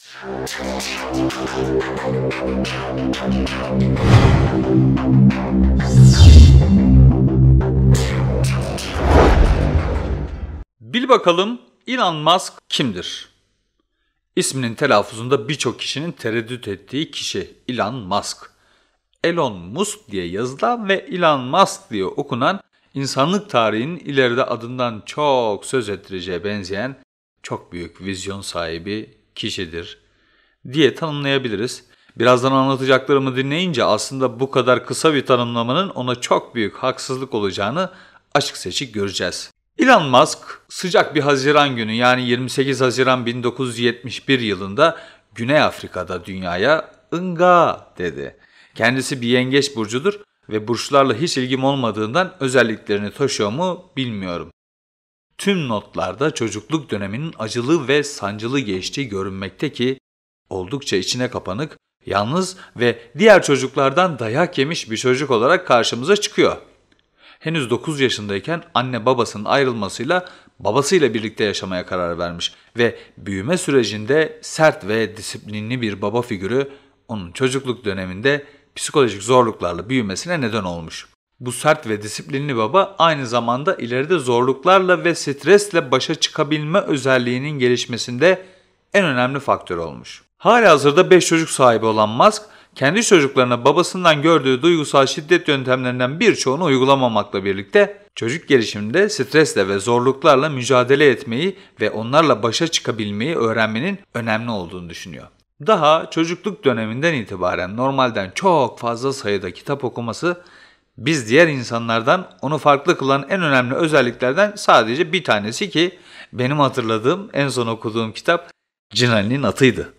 Bil bakalım Elon Musk kimdir? İsminin telaffuzunda birçok kişinin tereddüt ettiği kişi Elon Musk. Elon Musk diye yazılan ve Elon Musk diye okunan insanlık tarihinin ileride adından çok söz ettireceğe benzeyen çok büyük vizyon sahibi kişidir diye tanımlayabiliriz. Birazdan anlatacaklarımı dinleyince aslında bu kadar kısa bir tanımlamanın ona çok büyük haksızlık olacağını açık seçik göreceğiz. Elon Musk sıcak bir Haziran günü yani 28 Haziran 1971 yılında Güney Afrika'da dünyaya ınga dedi. Kendisi bir yengeç burcudur ve burçlarla hiç ilgim olmadığından özelliklerini taşıyor mu bilmiyorum tüm notlarda çocukluk döneminin acılı ve sancılı geçtiği görünmekte ki oldukça içine kapanık, yalnız ve diğer çocuklardan dayak yemiş bir çocuk olarak karşımıza çıkıyor. Henüz 9 yaşındayken anne babasının ayrılmasıyla babasıyla birlikte yaşamaya karar vermiş ve büyüme sürecinde sert ve disiplinli bir baba figürü onun çocukluk döneminde psikolojik zorluklarla büyümesine neden olmuş. Bu sert ve disiplinli baba aynı zamanda ileride zorluklarla ve stresle başa çıkabilme özelliğinin gelişmesinde en önemli faktör olmuş. Hala hazırda 5 çocuk sahibi olan Musk, kendi çocuklarına babasından gördüğü duygusal şiddet yöntemlerinden birçoğunu uygulamamakla birlikte çocuk gelişiminde stresle ve zorluklarla mücadele etmeyi ve onlarla başa çıkabilmeyi öğrenmenin önemli olduğunu düşünüyor. Daha çocukluk döneminden itibaren normalden çok fazla sayıda kitap okuması biz diğer insanlardan onu farklı kılan en önemli özelliklerden sadece bir tanesi ki benim hatırladığım en son okuduğum kitap Cinali'nin atıydı.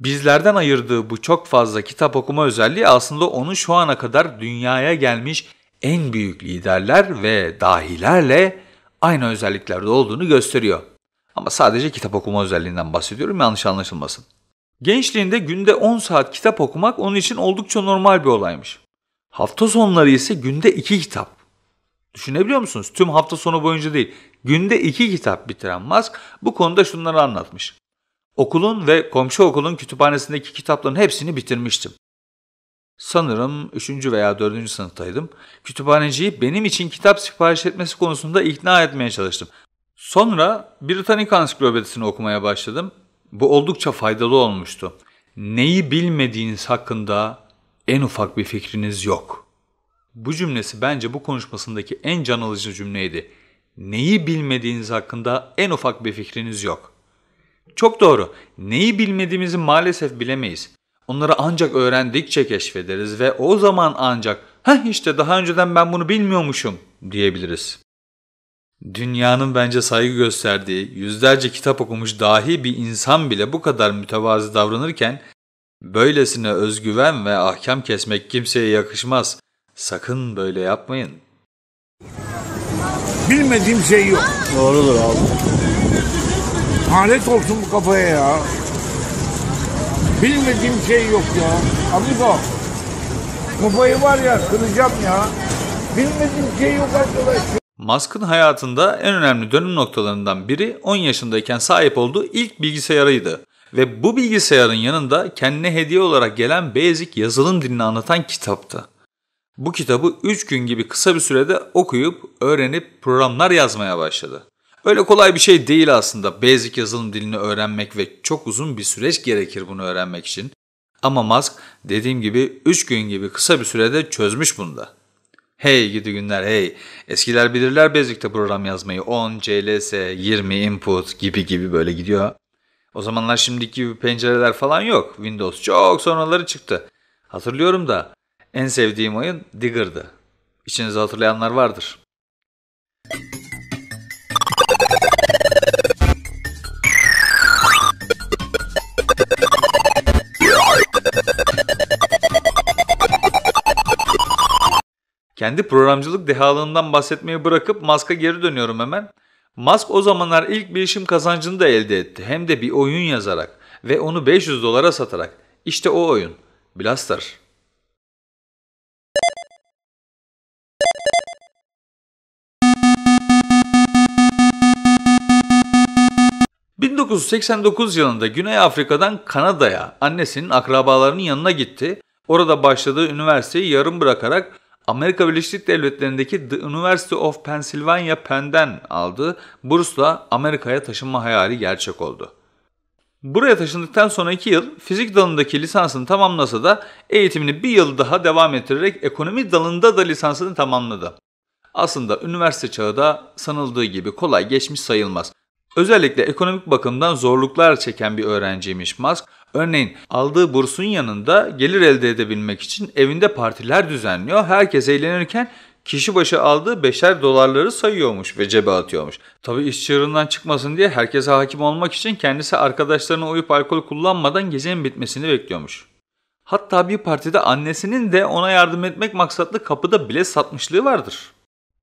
Bizlerden ayırdığı bu çok fazla kitap okuma özelliği aslında onu şu ana kadar dünyaya gelmiş en büyük liderler ve dahilerle aynı özelliklerde olduğunu gösteriyor. Ama sadece kitap okuma özelliğinden bahsediyorum yanlış anlaşılmasın. Gençliğinde günde 10 saat kitap okumak onun için oldukça normal bir olaymış. Hafta sonları ise günde iki kitap. Düşünebiliyor musunuz? Tüm hafta sonu boyunca değil. Günde iki kitap bitiren Musk bu konuda şunları anlatmış. Okulun ve komşu okulun kütüphanesindeki kitapların hepsini bitirmiştim. Sanırım 3. veya 4. sınıftaydım. Kütüphaneciyi benim için kitap sipariş etmesi konusunda ikna etmeye çalıştım. Sonra Britanik Ansiklopedisini okumaya başladım. Bu oldukça faydalı olmuştu. Neyi bilmediğiniz hakkında en ufak bir fikriniz yok. Bu cümlesi bence bu konuşmasındaki en can alıcı cümleydi. Neyi bilmediğiniz hakkında en ufak bir fikriniz yok. Çok doğru. Neyi bilmediğimizi maalesef bilemeyiz. Onları ancak öğrendikçe keşfederiz ve o zaman ancak "Heh işte daha önceden ben bunu bilmiyormuşum." diyebiliriz. Dünyanın bence saygı gösterdiği, yüzlerce kitap okumuş dahi bir insan bile bu kadar mütevazı davranırken Böylesine özgüven ve ahkam kesmek kimseye yakışmaz. Sakın böyle yapmayın. Bilmediğim şey yok. Doğrudur abi. Alet olsun bu kafaya ya. Bilmediğim şey yok ya. Amigo. Kafayı var ya kıracağım ya. Bilmediğim şey yok arkadaş. Musk'ın hayatında en önemli dönüm noktalarından biri 10 yaşındayken sahip olduğu ilk bilgisayarıydı. Ve bu bilgisayarın yanında kendine hediye olarak gelen Basic yazılım dilini anlatan kitaptı. Bu kitabı 3 gün gibi kısa bir sürede okuyup öğrenip programlar yazmaya başladı. Öyle kolay bir şey değil aslında Basic yazılım dilini öğrenmek ve çok uzun bir süreç gerekir bunu öğrenmek için. Ama Musk dediğim gibi 3 gün gibi kısa bir sürede çözmüş bunu da. Hey gidi günler hey. Eskiler bilirler Basic'te program yazmayı 10, CLS, 20 input gibi gibi böyle gidiyor. O zamanlar şimdiki gibi pencereler falan yok. Windows çok sonraları çıktı. Hatırlıyorum da en sevdiğim oyun Digger'dı. İçinizde hatırlayanlar vardır. Kendi programcılık dehalığından bahsetmeyi bırakıp maska geri dönüyorum hemen. Musk o zamanlar ilk bilişim kazancını da elde etti. Hem de bir oyun yazarak ve onu 500 dolara satarak. İşte o oyun. Blaster. ...1989 yılında Güney Afrika'dan Kanada'ya annesinin akrabalarının yanına gitti. Orada başladığı üniversiteyi yarım bırakarak Amerika Birleşik Devletleri'ndeki The University of Pennsylvania Penn'den aldığı bursla Amerika'ya taşınma hayali gerçek oldu. Buraya taşındıktan sonra 2 yıl fizik dalındaki lisansını tamamlasa da eğitimini bir yıl daha devam ettirerek ekonomi dalında da lisansını tamamladı. Aslında üniversite çağı da sanıldığı gibi kolay geçmiş sayılmaz. Özellikle ekonomik bakımdan zorluklar çeken bir öğrenciymiş Musk. Örneğin aldığı bursun yanında gelir elde edebilmek için evinde partiler düzenliyor. Herkes eğlenirken kişi başı aldığı beşer dolarları sayıyormuş ve cebe atıyormuş. Tabi iş çığırından çıkmasın diye herkese hakim olmak için kendisi arkadaşlarına uyup alkol kullanmadan gecenin bitmesini bekliyormuş. Hatta bir partide annesinin de ona yardım etmek maksatlı kapıda bile satmışlığı vardır.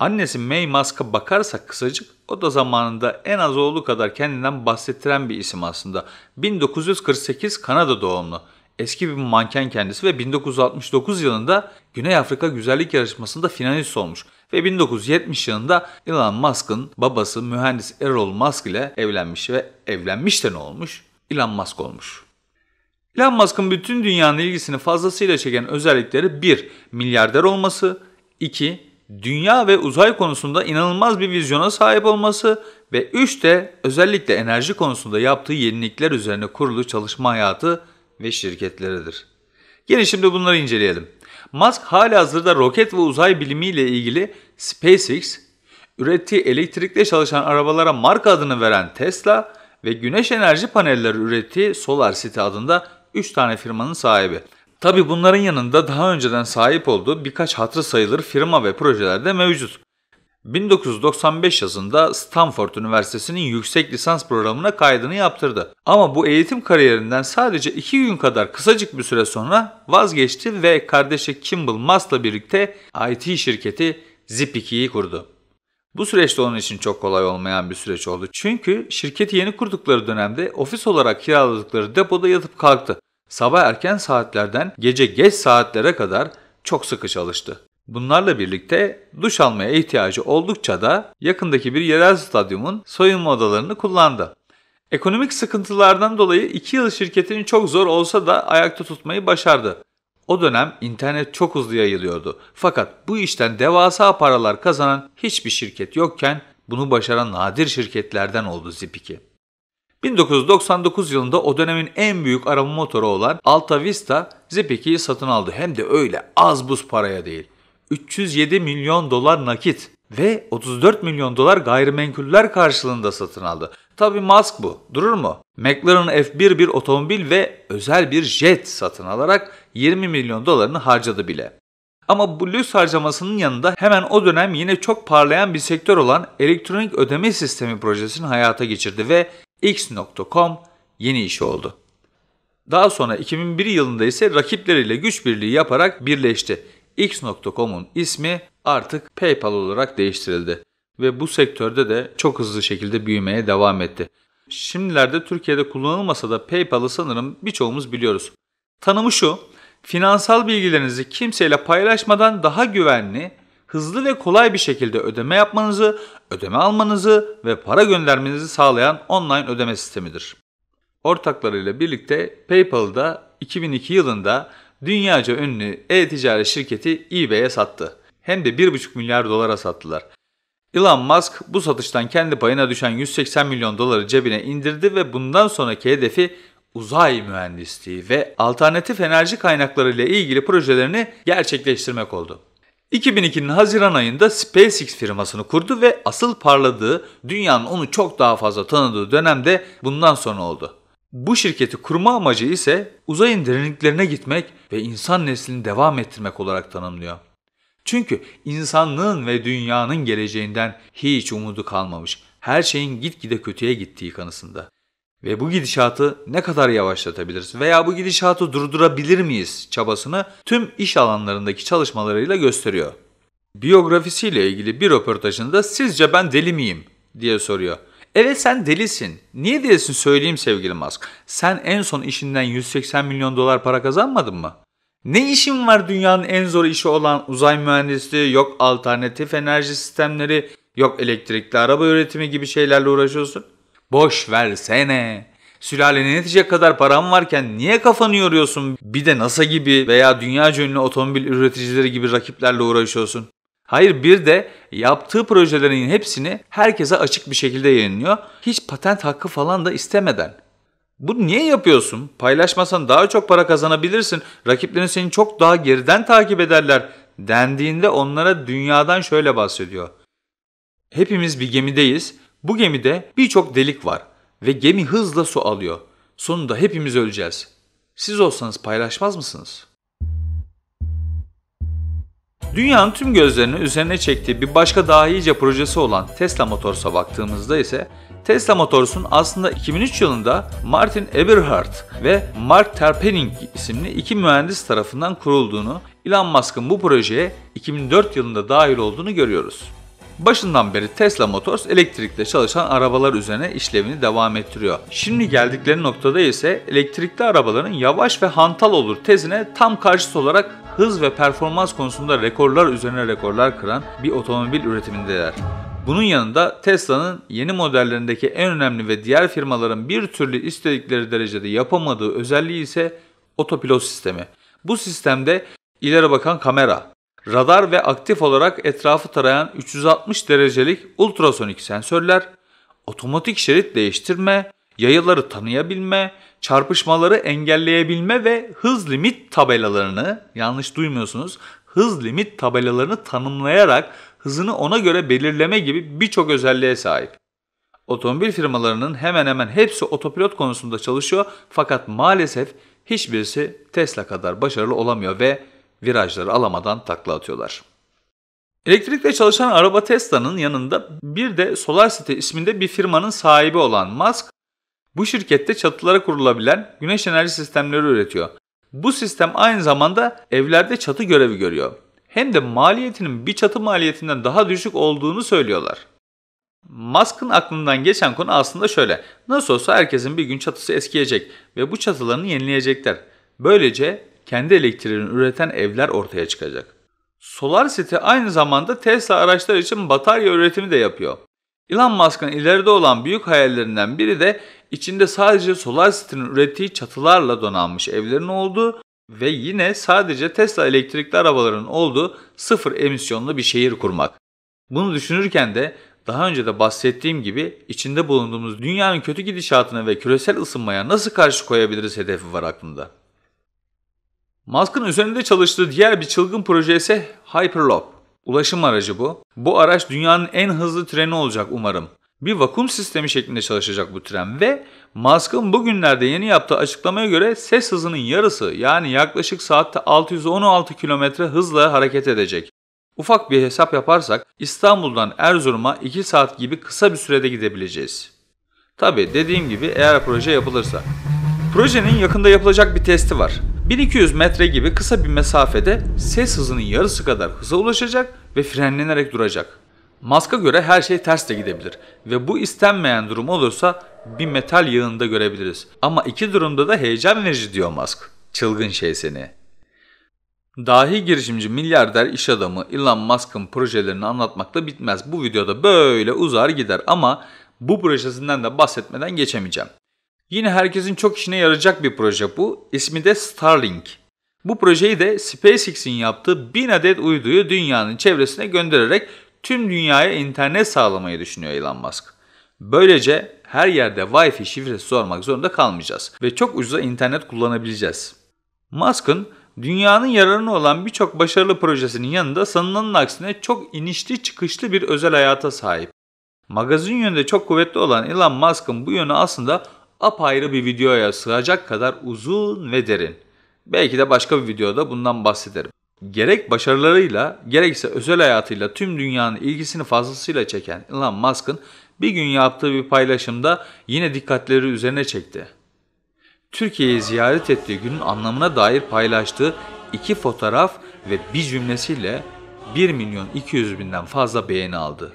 Annesi May Musk'a bakarsak kısacık o da zamanında en az oğlu kadar kendinden bahsettiren bir isim aslında. 1948 Kanada doğumlu. Eski bir manken kendisi ve 1969 yılında Güney Afrika Güzellik Yarışması'nda finalist olmuş ve 1970 yılında Elon Musk'ın babası mühendis Errol Musk ile evlenmiş ve evlenmiş de ne olmuş? Elon Musk olmuş. Elon Musk'ın bütün dünyanın ilgisini fazlasıyla çeken özellikleri 1. Milyarder olması 2 dünya ve uzay konusunda inanılmaz bir vizyona sahip olması ve 3 de özellikle enerji konusunda yaptığı yenilikler üzerine kurulu çalışma hayatı ve şirketleridir. Gelin şimdi bunları inceleyelim. Musk hazırda roket ve uzay bilimiyle ilgili SpaceX, ürettiği elektrikle çalışan arabalara marka adını veren Tesla ve güneş enerji panelleri ürettiği SolarCity adında 3 tane firmanın sahibi. Tabi bunların yanında daha önceden sahip olduğu birkaç hatırı sayılır firma ve projeler de mevcut. 1995 yazında Stanford Üniversitesi'nin yüksek lisans programına kaydını yaptırdı. Ama bu eğitim kariyerinden sadece 2 gün kadar kısacık bir süre sonra vazgeçti ve kardeşi Kimball Mass'la birlikte IT şirketi Zip2'yi kurdu. Bu süreç de onun için çok kolay olmayan bir süreç oldu. Çünkü şirketi yeni kurdukları dönemde ofis olarak kiraladıkları depoda yatıp kalktı. Sabah erken saatlerden gece geç saatlere kadar çok sıkı çalıştı. Bunlarla birlikte duş almaya ihtiyacı oldukça da yakındaki bir yerel stadyumun soyunma odalarını kullandı. Ekonomik sıkıntılardan dolayı 2 yıl şirketini çok zor olsa da ayakta tutmayı başardı. O dönem internet çok hızlı yayılıyordu. Fakat bu işten devasa paralar kazanan hiçbir şirket yokken bunu başaran nadir şirketlerden oldu Zipik'i. 1999 yılında o dönemin en büyük arama motoru olan Alta Vista Zepeki'yi satın aldı. Hem de öyle az buz paraya değil. 307 milyon dolar nakit ve 34 milyon dolar gayrimenkuller karşılığında satın aldı. Tabi Musk bu. Durur mu? McLaren F1 bir otomobil ve özel bir jet satın alarak 20 milyon dolarını harcadı bile. Ama bu lüks harcamasının yanında hemen o dönem yine çok parlayan bir sektör olan elektronik ödeme sistemi projesini hayata geçirdi ve X.com yeni işi oldu. Daha sonra 2001 yılında ise rakipleriyle güç birliği yaparak birleşti. X.com'un ismi artık PayPal olarak değiştirildi ve bu sektörde de çok hızlı şekilde büyümeye devam etti. Şimdilerde Türkiye'de kullanılmasa da PayPal'ı sanırım birçoğumuz biliyoruz. Tanımı şu, finansal bilgilerinizi kimseyle paylaşmadan daha güvenli hızlı ve kolay bir şekilde ödeme yapmanızı, ödeme almanızı ve para göndermenizi sağlayan online ödeme sistemidir. Ortaklarıyla birlikte PayPal'ı da 2002 yılında dünyaca ünlü e-ticaret şirketi eBay'e sattı. Hem de 1,5 milyar dolara sattılar. Elon Musk bu satıştan kendi payına düşen 180 milyon doları cebine indirdi ve bundan sonraki hedefi uzay mühendisliği ve alternatif enerji kaynakları ile ilgili projelerini gerçekleştirmek oldu. 2002'nin Haziran ayında SpaceX firmasını kurdu ve asıl parladığı, dünyanın onu çok daha fazla tanıdığı dönemde bundan sonra oldu. Bu şirketi kurma amacı ise uzayın derinliklerine gitmek ve insan neslini devam ettirmek olarak tanımlıyor. Çünkü insanlığın ve dünyanın geleceğinden hiç umudu kalmamış, her şeyin gitgide kötüye gittiği kanısında ve bu gidişatı ne kadar yavaşlatabiliriz veya bu gidişatı durdurabilir miyiz çabasını tüm iş alanlarındaki çalışmalarıyla gösteriyor. Biyografisiyle ilgili bir röportajında sizce ben deli miyim diye soruyor. Evet sen delisin. Niye delisin söyleyeyim sevgili Musk. Sen en son işinden 180 milyon dolar para kazanmadın mı? Ne işin var dünyanın en zor işi olan uzay mühendisliği, yok alternatif enerji sistemleri, yok elektrikli araba üretimi gibi şeylerle uğraşıyorsun? Boş versene. Sülalene netice kadar param varken niye kafanı yoruyorsun? Bir de NASA gibi veya dünya ünlü otomobil üreticileri gibi rakiplerle uğraşıyorsun. Hayır bir de yaptığı projelerin hepsini herkese açık bir şekilde yayınlıyor. Hiç patent hakkı falan da istemeden. Bu niye yapıyorsun? Paylaşmasan daha çok para kazanabilirsin. Rakiplerin seni çok daha geriden takip ederler dendiğinde onlara dünyadan şöyle bahsediyor. Hepimiz bir gemideyiz bu gemide birçok delik var ve gemi hızla su alıyor. Sonunda hepimiz öleceğiz. Siz olsanız paylaşmaz mısınız? Dünyanın tüm gözlerini üzerine çektiği bir başka daha iyice projesi olan Tesla Motors'a baktığımızda ise Tesla Motors'un aslında 2003 yılında Martin Eberhardt ve Mark Terpening isimli iki mühendis tarafından kurulduğunu, Elon Musk'ın bu projeye 2004 yılında dahil olduğunu görüyoruz. Başından beri Tesla Motors elektrikle çalışan arabalar üzerine işlevini devam ettiriyor. Şimdi geldikleri noktada ise elektrikli arabaların yavaş ve hantal olur tezine tam karşısı olarak hız ve performans konusunda rekorlar üzerine rekorlar kıran bir otomobil üretimindeler. Bunun yanında Tesla'nın yeni modellerindeki en önemli ve diğer firmaların bir türlü istedikleri derecede yapamadığı özelliği ise otopilot sistemi. Bu sistemde ileri bakan kamera, radar ve aktif olarak etrafı tarayan 360 derecelik ultrasonik sensörler, otomatik şerit değiştirme, yayıları tanıyabilme, çarpışmaları engelleyebilme ve hız limit tabelalarını yanlış duymuyorsunuz. Hız limit tabelalarını tanımlayarak hızını ona göre belirleme gibi birçok özelliğe sahip. Otomobil firmalarının hemen hemen hepsi otopilot konusunda çalışıyor fakat maalesef hiçbirisi Tesla kadar başarılı olamıyor ve virajları alamadan takla atıyorlar. Elektrikle çalışan araba Tesla'nın yanında bir de SolarCity isminde bir firmanın sahibi olan Musk, bu şirkette çatılara kurulabilen güneş enerji sistemleri üretiyor. Bu sistem aynı zamanda evlerde çatı görevi görüyor. Hem de maliyetinin bir çatı maliyetinden daha düşük olduğunu söylüyorlar. Musk'ın aklından geçen konu aslında şöyle. Nasıl olsa herkesin bir gün çatısı eskiyecek ve bu çatılarını yenileyecekler. Böylece kendi elektriğini üreten evler ortaya çıkacak. Solar City aynı zamanda Tesla araçlar için batarya üretimi de yapıyor. Elon Musk'ın ileride olan büyük hayallerinden biri de içinde sadece Solar City'nin ürettiği çatılarla donanmış evlerin olduğu ve yine sadece Tesla elektrikli arabaların olduğu sıfır emisyonlu bir şehir kurmak. Bunu düşünürken de daha önce de bahsettiğim gibi içinde bulunduğumuz dünyanın kötü gidişatına ve küresel ısınmaya nasıl karşı koyabiliriz hedefi var aklımda. Musk'ın üzerinde çalıştığı diğer bir çılgın proje ise Hyperloop. Ulaşım aracı bu. Bu araç dünyanın en hızlı treni olacak umarım. Bir vakum sistemi şeklinde çalışacak bu tren ve Musk'ın bugünlerde yeni yaptığı açıklamaya göre ses hızının yarısı yani yaklaşık saatte 616 km hızla hareket edecek. Ufak bir hesap yaparsak İstanbul'dan Erzurum'a 2 saat gibi kısa bir sürede gidebileceğiz. Tabi dediğim gibi eğer proje yapılırsa. Projenin yakında yapılacak bir testi var. 1200 metre gibi kısa bir mesafede ses hızının yarısı kadar hıza ulaşacak ve frenlenerek duracak. Maska göre her şey ters de gidebilir ve bu istenmeyen durum olursa bir metal yığında görebiliriz. Ama iki durumda da heyecan verici diyor Musk. Çılgın şey seni. Dahi girişimci, milyarder, iş adamı Elon Musk'ın projelerini anlatmakla bitmez. Bu videoda böyle uzar gider ama bu projesinden de bahsetmeden geçemeyeceğim. Yine herkesin çok işine yarayacak bir proje bu. İsmi de Starlink. Bu projeyi de SpaceX'in yaptığı 1000 adet uyduyu dünyanın çevresine göndererek tüm dünyaya internet sağlamayı düşünüyor Elon Musk. Böylece her yerde Wi-Fi şifresi sormak zorunda kalmayacağız ve çok ucuza internet kullanabileceğiz. Musk'ın dünyanın yararına olan birçok başarılı projesinin yanında sanılanın aksine çok inişli çıkışlı bir özel hayata sahip. Magazin yönünde çok kuvvetli olan Elon Musk'ın bu yönü aslında apayrı bir videoya sığacak kadar uzun ve derin. Belki de başka bir videoda bundan bahsederim. Gerek başarılarıyla gerekse özel hayatıyla tüm dünyanın ilgisini fazlasıyla çeken Elon Musk'ın bir gün yaptığı bir paylaşımda yine dikkatleri üzerine çekti. Türkiye'yi ziyaret ettiği günün anlamına dair paylaştığı iki fotoğraf ve bir cümlesiyle 1 milyon 200 binden fazla beğeni aldı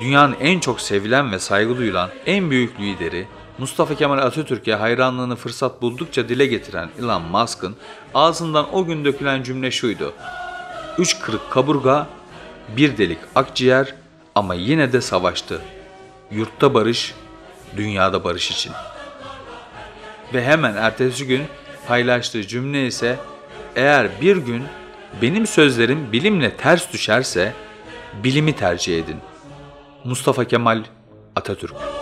dünyanın en çok sevilen ve saygı duyulan en büyük lideri, Mustafa Kemal Atatürk'e hayranlığını fırsat buldukça dile getiren Elon Musk'ın ağzından o gün dökülen cümle şuydu. Üç kırık kaburga, bir delik akciğer ama yine de savaştı. Yurtta barış, dünyada barış için. Ve hemen ertesi gün paylaştığı cümle ise eğer bir gün benim sözlerim bilimle ters düşerse bilimi tercih edin.'' Mustafa Kemal Atatürk